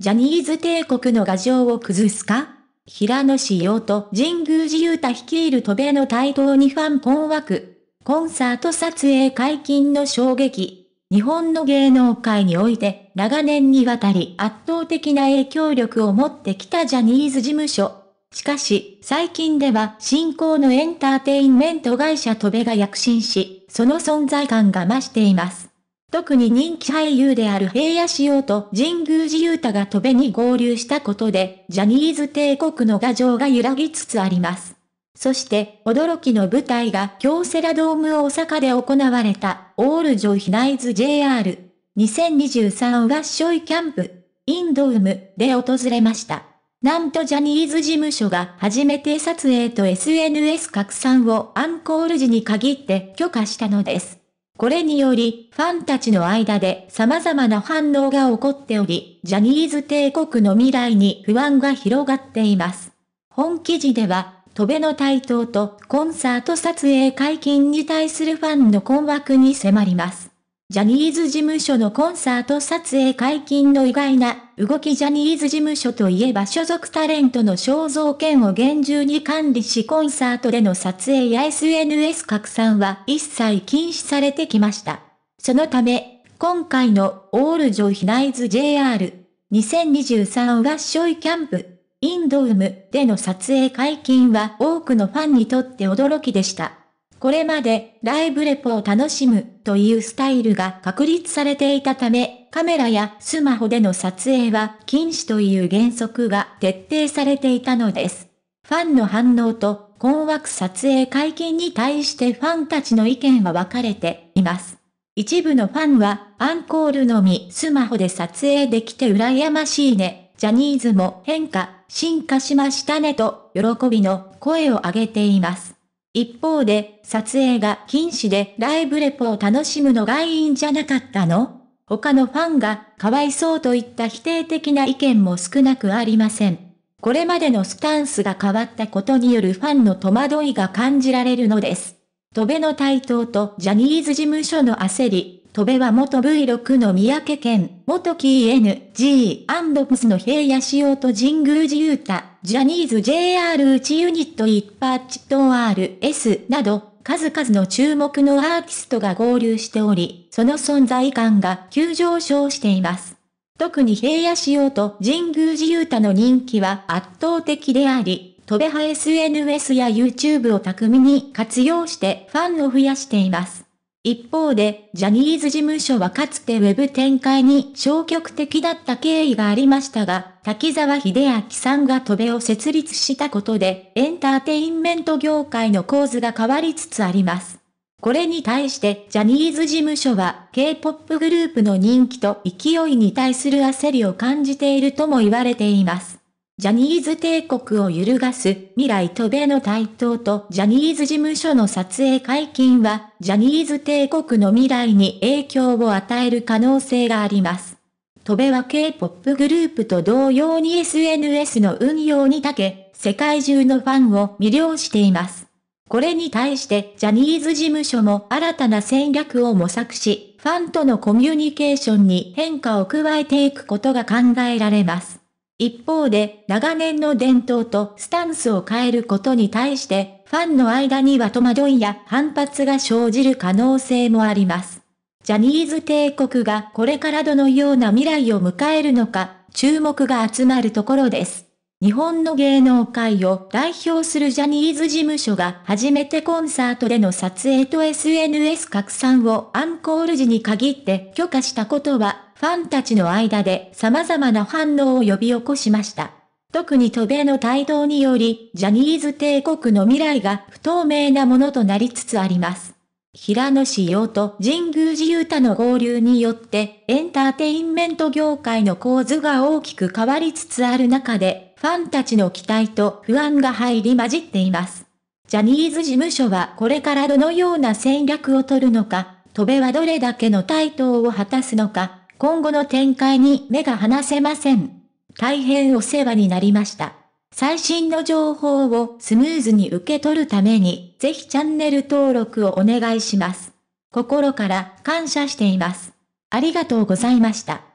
ジャニーズ帝国の牙城を崩すか平野紫耀と神宮寺雄太率いる戸辺の台頭にファン困惑。コンサート撮影解禁の衝撃。日本の芸能界において長年にわたり圧倒的な影響力を持ってきたジャニーズ事務所。しかし、最近では新興のエンターテインメント会社トベが躍進し、その存在感が増しています。特に人気俳優である平野紫耀と神宮寺勇太が戸辺に合流したことで、ジャニーズ帝国の牙城が揺らぎつつあります。そして、驚きの舞台が京セラドーム大阪で行われた、オールジョイヒナイズ JR。2023ワッショイキャンプ、インドウムで訪れました。なんとジャニーズ事務所が初めて撮影と SNS 拡散をアンコール時に限って許可したのです。これにより、ファンたちの間で様々な反応が起こっており、ジャニーズ帝国の未来に不安が広がっています。本記事では、戸辺の台頭とコンサート撮影解禁に対するファンの困惑に迫ります。ジャニーズ事務所のコンサート撮影解禁の意外な動きジャニーズ事務所といえば所属タレントの肖像権を厳重に管理しコンサートでの撮影や SNS 拡散は一切禁止されてきました。そのため、今回のオールジョヒナイズ JR 2023ワッショイキャンプインドウムでの撮影解禁は多くのファンにとって驚きでした。これまでライブレポを楽しむというスタイルが確立されていたため、カメラやスマホでの撮影は禁止という原則が徹底されていたのです。ファンの反応と困惑撮影解禁に対してファンたちの意見は分かれています。一部のファンはアンコールのみスマホで撮影できて羨ましいね。ジャニーズも変化、進化しましたねと喜びの声を上げています。一方で、撮影が禁止でライブレポを楽しむのがいいんじゃなかったの他のファンが、かわいそうといった否定的な意見も少なくありません。これまでのスタンスが変わったことによるファンの戸惑いが感じられるのです。戸辺の台頭とジャニーズ事務所の焦り、戸部は元 V6 の三宅県、元 KNG&PS の平野仕様と神宮寺雄太、ジャニーズ JR 内ユニット一チと RS など、数々の注目のアーティストが合流しており、その存在感が急上昇しています。特に平野仕様と神宮寺雄太の人気は圧倒的であり、戸部派 SNS や YouTube を巧みに活用してファンを増やしています。一方で、ジャニーズ事務所はかつてウェブ展開に消極的だった経緯がありましたが、滝沢秀明さんが戸部を設立したことで、エンターテインメント業界の構図が変わりつつあります。これに対して、ジャニーズ事務所は、K-POP グループの人気と勢いに対する焦りを感じているとも言われています。ジャニーズ帝国を揺るがす未来渡米の台頭とジャニーズ事務所の撮影解禁は、ジャニーズ帝国の未来に影響を与える可能性があります。渡米は K-POP グループと同様に SNS の運用に長け、世界中のファンを魅了しています。これに対してジャニーズ事務所も新たな戦略を模索し、ファンとのコミュニケーションに変化を加えていくことが考えられます。一方で、長年の伝統とスタンスを変えることに対して、ファンの間には戸惑いや反発が生じる可能性もあります。ジャニーズ帝国がこれからどのような未来を迎えるのか、注目が集まるところです。日本の芸能界を代表するジャニーズ事務所が初めてコンサートでの撮影と SNS 拡散をアンコール時に限って許可したことはファンたちの間で様々な反応を呼び起こしました。特に渡米の帯同により、ジャニーズ帝国の未来が不透明なものとなりつつあります。平野志陽と神宮寺雄太の合流によって、エンターテインメント業界の構図が大きく変わりつつある中で、ファンたちの期待と不安が入り混じっています。ジャニーズ事務所はこれからどのような戦略を取るのか、戸部はどれだけの台頭を果たすのか、今後の展開に目が離せません。大変お世話になりました。最新の情報をスムーズに受け取るために、ぜひチャンネル登録をお願いします。心から感謝しています。ありがとうございました。